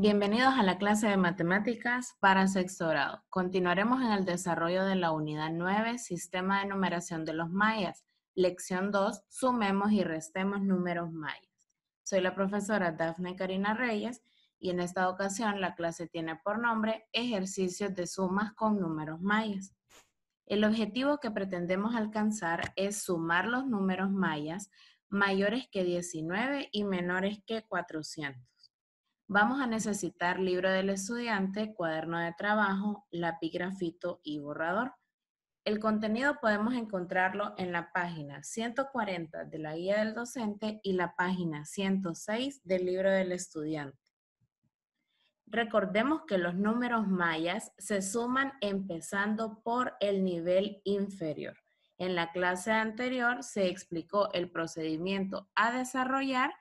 Bienvenidos a la clase de matemáticas para sexto grado. Continuaremos en el desarrollo de la unidad 9, Sistema de Numeración de los Mayas. Lección 2, Sumemos y Restemos Números Mayas. Soy la profesora Dafne Karina Reyes y en esta ocasión la clase tiene por nombre Ejercicios de Sumas con Números Mayas. El objetivo que pretendemos alcanzar es sumar los números mayas mayores que 19 y menores que 400. Vamos a necesitar libro del estudiante, cuaderno de trabajo, lápiz grafito y borrador. El contenido podemos encontrarlo en la página 140 de la guía del docente y la página 106 del libro del estudiante. Recordemos que los números mayas se suman empezando por el nivel inferior. En la clase anterior se explicó el procedimiento a desarrollar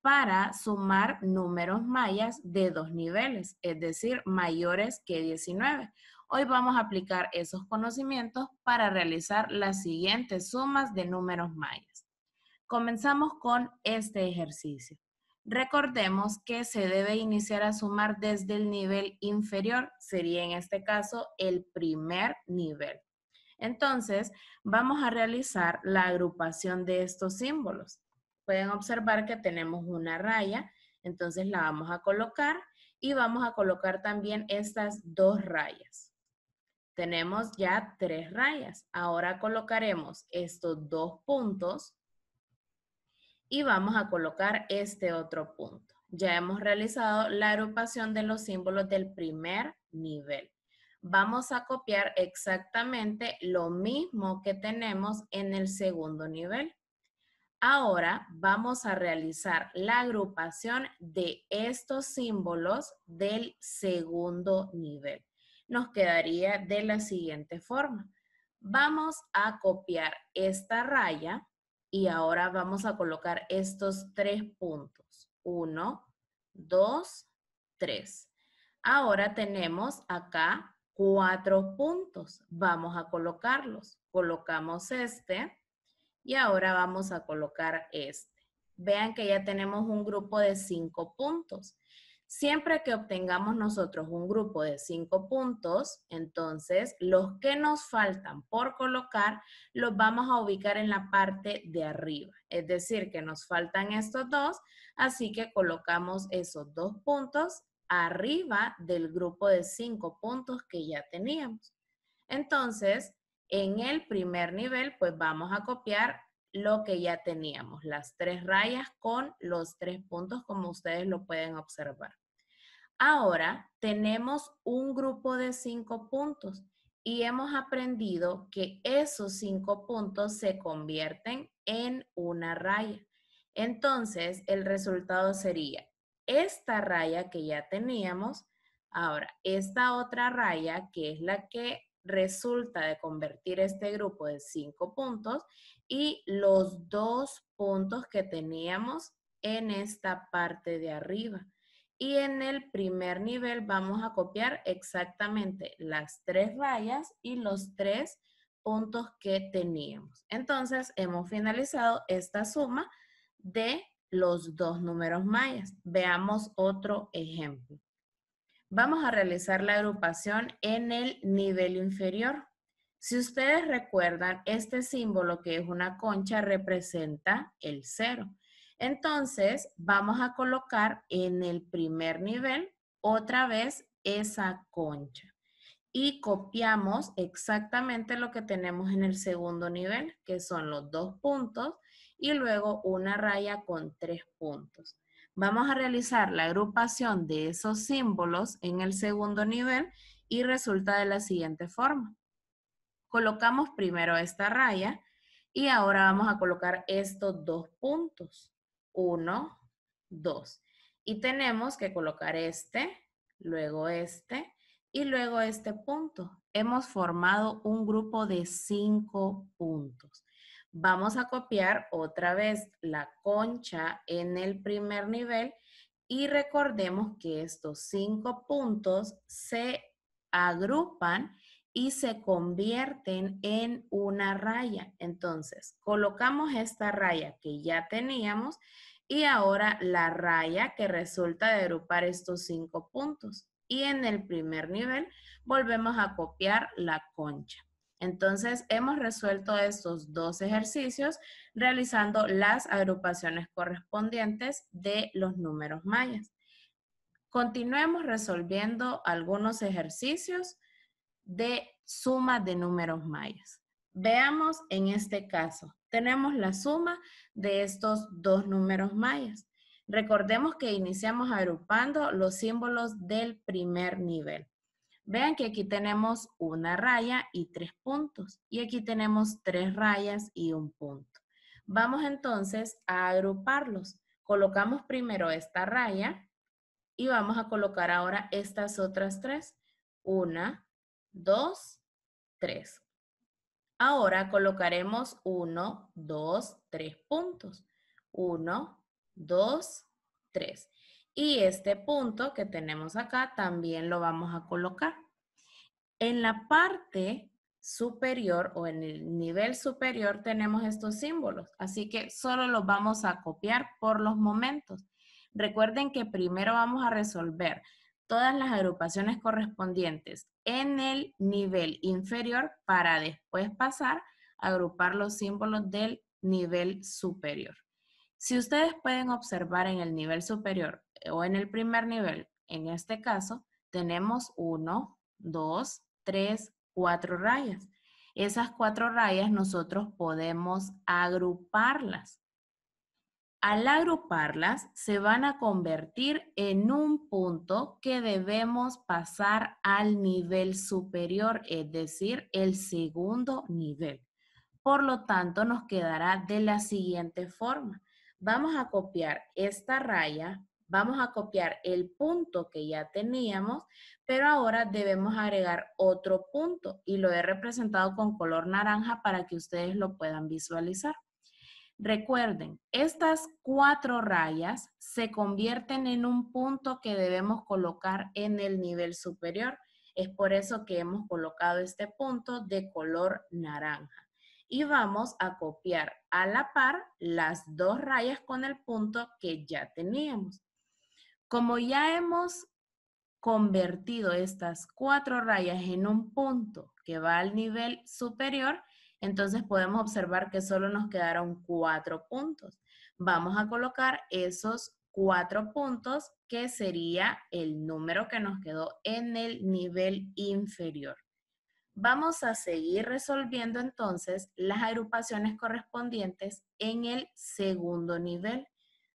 para sumar números mayas de dos niveles, es decir, mayores que 19. Hoy vamos a aplicar esos conocimientos para realizar las siguientes sumas de números mayas. Comenzamos con este ejercicio. Recordemos que se debe iniciar a sumar desde el nivel inferior, sería en este caso el primer nivel. Entonces, vamos a realizar la agrupación de estos símbolos pueden observar que tenemos una raya, entonces la vamos a colocar y vamos a colocar también estas dos rayas. Tenemos ya tres rayas. Ahora colocaremos estos dos puntos y vamos a colocar este otro punto. Ya hemos realizado la agrupación de los símbolos del primer nivel. Vamos a copiar exactamente lo mismo que tenemos en el segundo nivel. Ahora vamos a realizar la agrupación de estos símbolos del segundo nivel. Nos quedaría de la siguiente forma. Vamos a copiar esta raya y ahora vamos a colocar estos tres puntos. Uno, dos, tres. Ahora tenemos acá cuatro puntos. Vamos a colocarlos. Colocamos este y ahora vamos a colocar este. Vean que ya tenemos un grupo de cinco puntos. Siempre que obtengamos nosotros un grupo de cinco puntos, entonces los que nos faltan por colocar los vamos a ubicar en la parte de arriba. Es decir, que nos faltan estos dos, así que colocamos esos dos puntos arriba del grupo de cinco puntos que ya teníamos. Entonces, en el primer nivel, pues vamos a copiar lo que ya teníamos, las tres rayas con los tres puntos, como ustedes lo pueden observar. Ahora tenemos un grupo de cinco puntos y hemos aprendido que esos cinco puntos se convierten en una raya. Entonces, el resultado sería esta raya que ya teníamos, ahora esta otra raya que es la que resulta de convertir este grupo de cinco puntos y los dos puntos que teníamos en esta parte de arriba. Y en el primer nivel vamos a copiar exactamente las tres rayas y los tres puntos que teníamos. Entonces, hemos finalizado esta suma de los dos números mayas. Veamos otro ejemplo. Vamos a realizar la agrupación en el nivel inferior. Si ustedes recuerdan, este símbolo que es una concha representa el cero. Entonces, vamos a colocar en el primer nivel otra vez esa concha. Y copiamos exactamente lo que tenemos en el segundo nivel, que son los dos puntos, y luego una raya con tres puntos. Vamos a realizar la agrupación de esos símbolos en el segundo nivel y resulta de la siguiente forma. Colocamos primero esta raya y ahora vamos a colocar estos dos puntos. Uno, dos. Y tenemos que colocar este, luego este y luego este punto. Hemos formado un grupo de cinco puntos. Vamos a copiar otra vez la concha en el primer nivel y recordemos que estos cinco puntos se agrupan y se convierten en una raya. Entonces, colocamos esta raya que ya teníamos y ahora la raya que resulta de agrupar estos cinco puntos. Y en el primer nivel volvemos a copiar la concha. Entonces, hemos resuelto estos dos ejercicios realizando las agrupaciones correspondientes de los números mayas. Continuemos resolviendo algunos ejercicios de suma de números mayas. Veamos en este caso, tenemos la suma de estos dos números mayas. Recordemos que iniciamos agrupando los símbolos del primer nivel. Vean que aquí tenemos una raya y tres puntos. Y aquí tenemos tres rayas y un punto. Vamos entonces a agruparlos. Colocamos primero esta raya y vamos a colocar ahora estas otras tres. Una, dos, tres. Ahora colocaremos uno, dos, tres puntos. Uno, dos, tres. Y este punto que tenemos acá también lo vamos a colocar. En la parte superior o en el nivel superior tenemos estos símbolos, así que solo los vamos a copiar por los momentos. Recuerden que primero vamos a resolver todas las agrupaciones correspondientes en el nivel inferior para después pasar a agrupar los símbolos del nivel superior. Si ustedes pueden observar en el nivel superior o en el primer nivel, en este caso, tenemos 1, 2, 3, 4 rayas. Esas cuatro rayas nosotros podemos agruparlas. Al agruparlas, se van a convertir en un punto que debemos pasar al nivel superior, es decir, el segundo nivel. Por lo tanto, nos quedará de la siguiente forma. Vamos a copiar esta raya Vamos a copiar el punto que ya teníamos, pero ahora debemos agregar otro punto y lo he representado con color naranja para que ustedes lo puedan visualizar. Recuerden, estas cuatro rayas se convierten en un punto que debemos colocar en el nivel superior. Es por eso que hemos colocado este punto de color naranja. Y vamos a copiar a la par las dos rayas con el punto que ya teníamos. Como ya hemos convertido estas cuatro rayas en un punto que va al nivel superior, entonces podemos observar que solo nos quedaron cuatro puntos. Vamos a colocar esos cuatro puntos que sería el número que nos quedó en el nivel inferior. Vamos a seguir resolviendo entonces las agrupaciones correspondientes en el segundo nivel.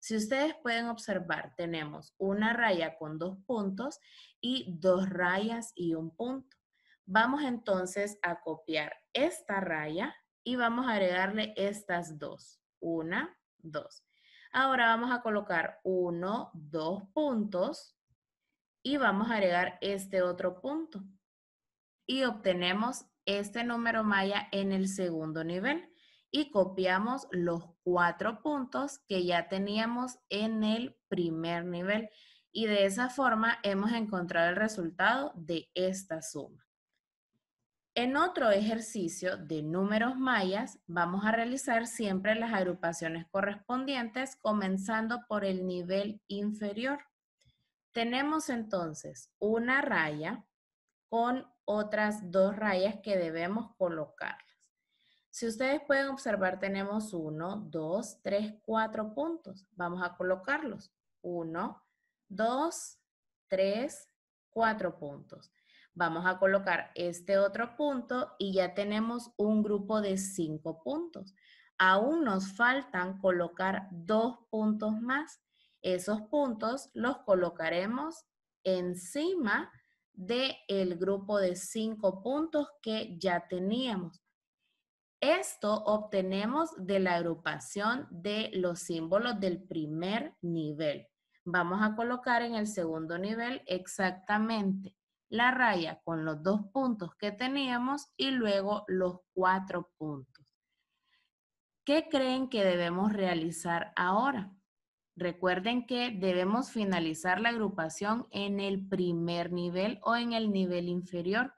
Si ustedes pueden observar, tenemos una raya con dos puntos y dos rayas y un punto. Vamos entonces a copiar esta raya y vamos a agregarle estas dos. Una, dos. Ahora vamos a colocar uno, dos puntos y vamos a agregar este otro punto. Y obtenemos este número maya en el segundo nivel y copiamos los cuatro puntos que ya teníamos en el primer nivel y de esa forma hemos encontrado el resultado de esta suma. En otro ejercicio de números mayas, vamos a realizar siempre las agrupaciones correspondientes comenzando por el nivel inferior. Tenemos entonces una raya con otras dos rayas que debemos colocar. Si ustedes pueden observar, tenemos 1, 2, 3, cuatro puntos. Vamos a colocarlos. 1, 2, tres, cuatro puntos. Vamos a colocar este otro punto y ya tenemos un grupo de cinco puntos. Aún nos faltan colocar dos puntos más. Esos puntos los colocaremos encima del grupo de cinco puntos que ya teníamos. Esto obtenemos de la agrupación de los símbolos del primer nivel. Vamos a colocar en el segundo nivel exactamente la raya con los dos puntos que teníamos y luego los cuatro puntos. ¿Qué creen que debemos realizar ahora? Recuerden que debemos finalizar la agrupación en el primer nivel o en el nivel inferior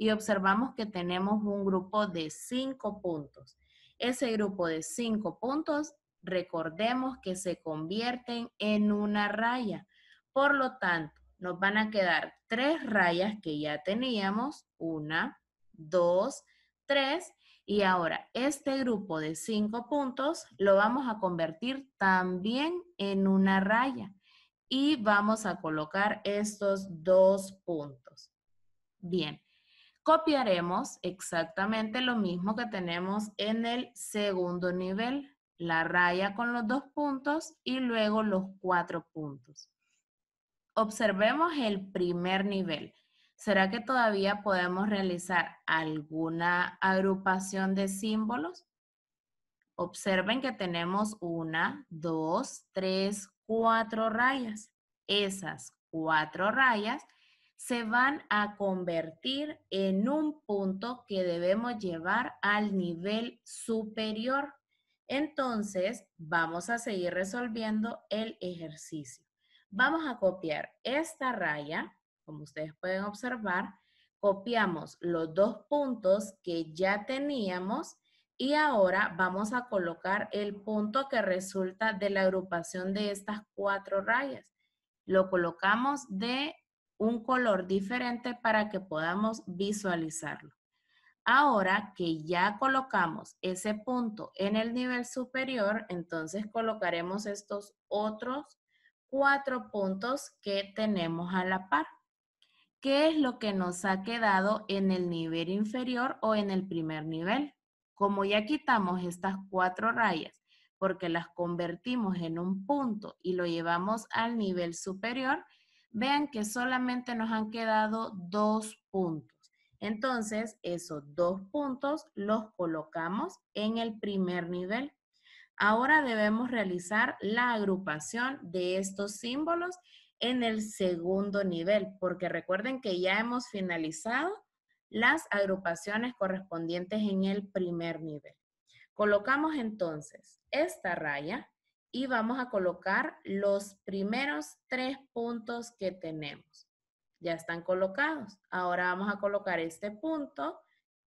y observamos que tenemos un grupo de cinco puntos. Ese grupo de cinco puntos, recordemos que se convierten en una raya. Por lo tanto, nos van a quedar tres rayas que ya teníamos, una, dos, tres, y ahora este grupo de cinco puntos lo vamos a convertir también en una raya y vamos a colocar estos dos puntos. Bien, copiaremos exactamente lo mismo que tenemos en el segundo nivel, la raya con los dos puntos y luego los cuatro puntos. Observemos el primer nivel. ¿Será que todavía podemos realizar alguna agrupación de símbolos? Observen que tenemos una, dos, tres, cuatro rayas. Esas cuatro rayas se van a convertir en un punto que debemos llevar al nivel superior. Entonces, vamos a seguir resolviendo el ejercicio. Vamos a copiar esta raya, como ustedes pueden observar, copiamos los dos puntos que ya teníamos y ahora vamos a colocar el punto que resulta de la agrupación de estas cuatro rayas. Lo colocamos de un color diferente para que podamos visualizarlo. Ahora que ya colocamos ese punto en el nivel superior, entonces colocaremos estos otros cuatro puntos que tenemos a la par. ¿Qué es lo que nos ha quedado en el nivel inferior o en el primer nivel? Como ya quitamos estas cuatro rayas porque las convertimos en un punto y lo llevamos al nivel superior, Vean que solamente nos han quedado dos puntos. Entonces, esos dos puntos los colocamos en el primer nivel. Ahora debemos realizar la agrupación de estos símbolos en el segundo nivel, porque recuerden que ya hemos finalizado las agrupaciones correspondientes en el primer nivel. Colocamos entonces esta raya y vamos a colocar los primeros tres puntos que tenemos. Ya están colocados. Ahora vamos a colocar este punto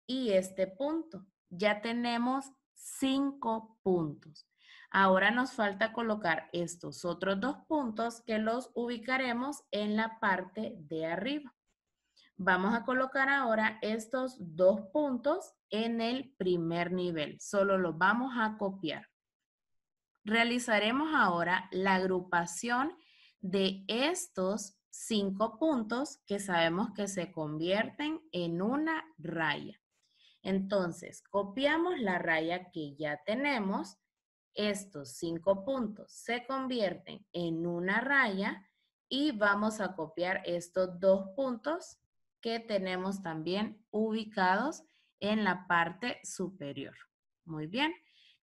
y este punto. Ya tenemos cinco puntos. Ahora nos falta colocar estos otros dos puntos que los ubicaremos en la parte de arriba. Vamos a colocar ahora estos dos puntos en el primer nivel. Solo los vamos a copiar realizaremos ahora la agrupación de estos cinco puntos que sabemos que se convierten en una raya. Entonces, copiamos la raya que ya tenemos. Estos cinco puntos se convierten en una raya y vamos a copiar estos dos puntos que tenemos también ubicados en la parte superior. Muy bien.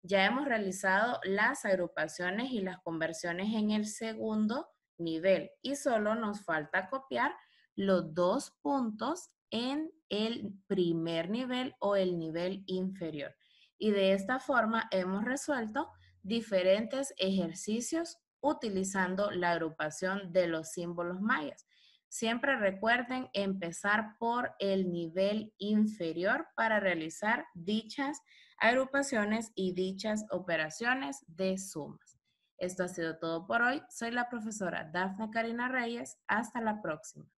Ya hemos realizado las agrupaciones y las conversiones en el segundo nivel y solo nos falta copiar los dos puntos en el primer nivel o el nivel inferior. Y de esta forma hemos resuelto diferentes ejercicios utilizando la agrupación de los símbolos mayas. Siempre recuerden empezar por el nivel inferior para realizar dichas agrupaciones y dichas operaciones de sumas. Esto ha sido todo por hoy. Soy la profesora Dafne Karina Reyes. Hasta la próxima.